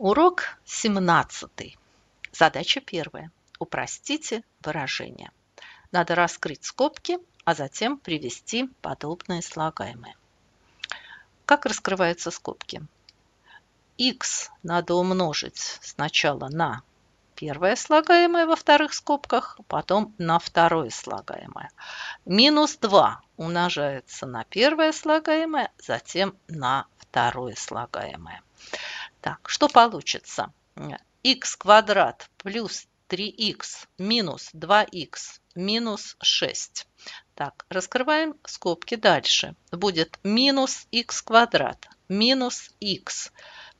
Урок 17. Задача первая. Упростите выражение. Надо раскрыть скобки, а затем привести подобные слагаемые. Как раскрываются скобки? x надо умножить сначала на первое слагаемое во вторых скобках, а потом на второе слагаемое. Минус 2 умножается на первое слагаемое, затем на второе слагаемое. Так, что получится? x квадрат плюс 3 x минус 2 x минус 6. Так, раскрываем скобки дальше. Будет минус x квадрат минус x.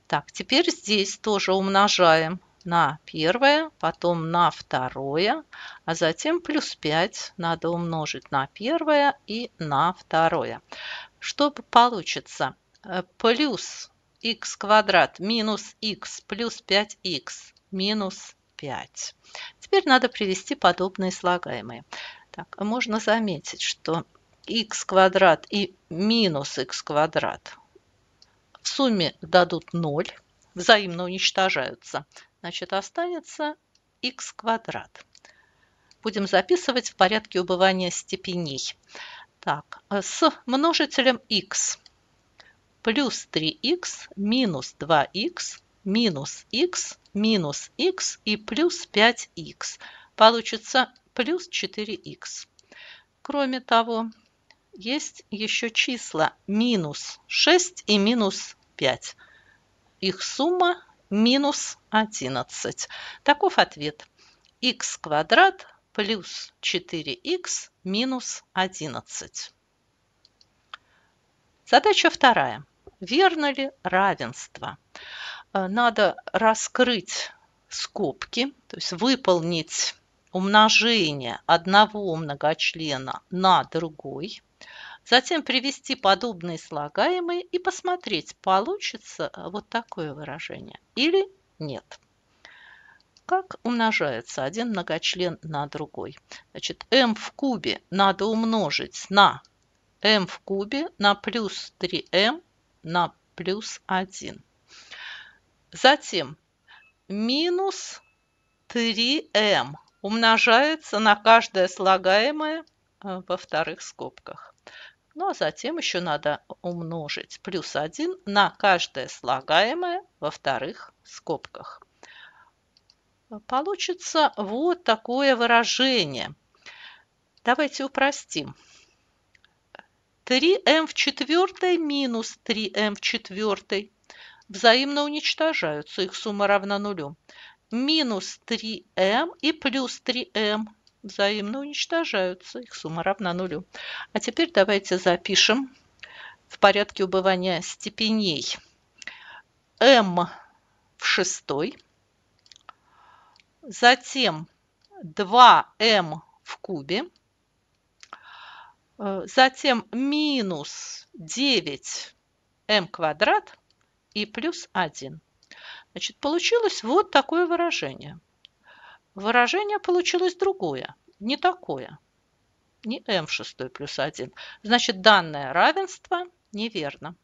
Так, теперь здесь тоже умножаем на первое, потом на второе, а затем плюс 5 надо умножить на первое и на второе. Что получится? Э, плюс x квадрат минус x плюс 5x минус 5. Теперь надо привести подобные слагаемые. Так, а можно заметить, что x квадрат и минус x квадрат в сумме дадут 0, взаимно уничтожаются. Значит, останется x квадрат. Будем записывать в порядке убывания степеней. Так, а с множителем x плюс 3х минус 2х минус x минус x и плюс 5 x Получится плюс 4 x Кроме того, есть еще числа минус 6 и минус 5. Их сумма минус 11. Таков ответ. x квадрат плюс 4 x минус 11. Задача вторая. Верно ли равенство? Э, надо раскрыть скобки, то есть выполнить умножение одного многочлена на другой, затем привести подобные слагаемые и посмотреть, получится э, вот такое выражение или нет. Как умножается один многочлен на другой? Значит, m в кубе надо умножить на m в кубе на плюс 3m на плюс 1. Затем минус 3m умножается на каждое слагаемое э, во вторых скобках. Ну а затем еще надо умножить плюс 1 на каждое слагаемое во вторых скобках. Получится вот такое выражение. Давайте упростим. 3m эм в четвертой минус 3m эм в четвертой взаимно уничтожаются, их сумма равна нулю. Минус 3m эм и плюс 3m взаимно уничтожаются, их сумма равна нулю. А теперь давайте запишем в порядке убывания степеней. m в шестой, затем 2m в кубе, Э, затем минус 9m квадрат и плюс 1. Значит, получилось вот такое выражение. Выражение получилось другое, не такое. Не m в шестой плюс 1. Значит, данное равенство неверно.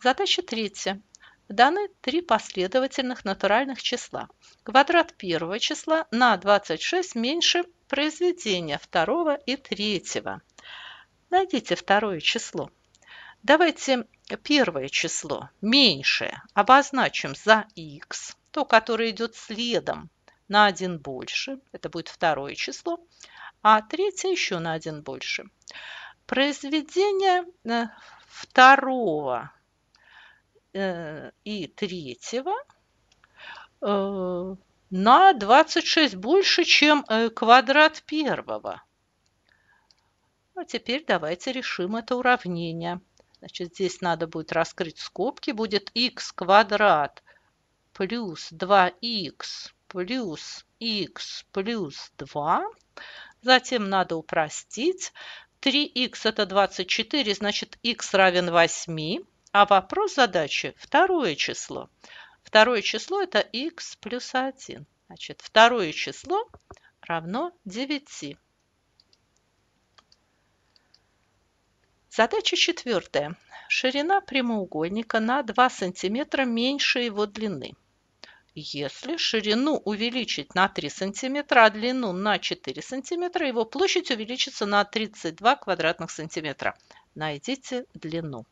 Задача третья. Даны три последовательных натуральных числа. Квадрат первого числа на 26 меньше произведения второго и третьего. Найдите второе число. Давайте первое число, меньшее, обозначим за x, то, которое идет следом на один больше, это будет второе число, а третье еще на один больше. Произведение э, второго э, и третьего э, на 26 больше, чем э, квадрат первого. А теперь давайте решим это уравнение. Значит, здесь надо будет раскрыть скобки. Будет x квадрат плюс 2x плюс x плюс 2. Затем надо упростить. 3х это 24, значит х равен 8. А вопрос задачи – второе число. Второе число – это x плюс 1. Значит, второе число равно 9. Задача четвертая. Ширина прямоугольника на 2 см меньше его длины. Если ширину увеличить на 3 см, а длину на 4 см, его площадь увеличится на 32 квадратных сантиметра. Найдите длину.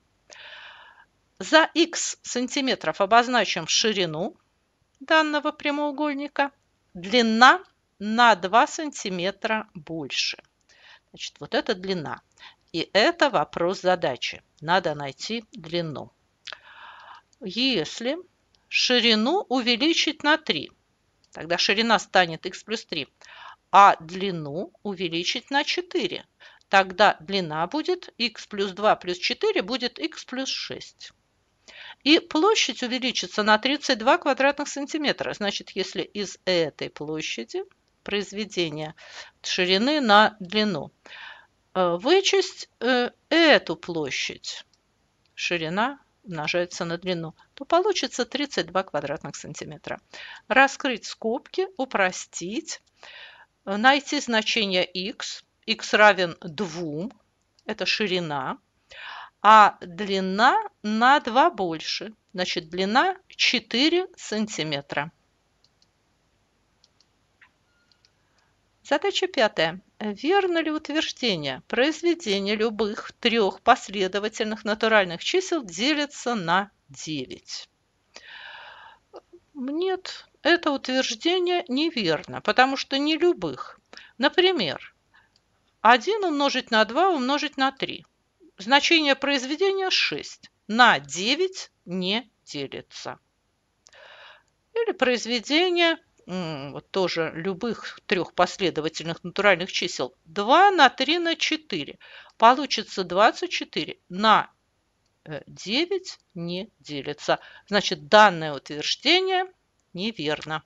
За x сантиметров обозначим ширину данного прямоугольника. Длина на 2 сантиметра больше. Значит, вот это длина. И это вопрос задачи. Надо найти длину. Если ширину увеличить на 3, тогда ширина станет x плюс 3, а длину увеличить на 4, тогда длина будет x плюс 2 плюс 4 будет x плюс 6. И площадь увеличится на 32 квадратных сантиметра. Значит, если из этой площади произведения ширины на длину э, вычесть э, эту площадь, ширина умножается на длину, то получится 32 квадратных сантиметра. Раскрыть скобки, упростить, э, найти значение x. x равен 2, это ширина а длина на 2 больше. Значит, длина 4 сантиметра. Задача пятая. Верно ли утверждение? Произведение любых трех последовательных натуральных чисел делится на 9. Нет, это утверждение неверно, потому что не любых. Например, 1 умножить на 2 умножить на 3. Значение произведения 6. На 9 не делится. Или произведение вот тоже любых трех последовательных натуральных чисел 2 на 3 на 4. Получится 24 на 9 э, не делится. Значит, данное утверждение неверно.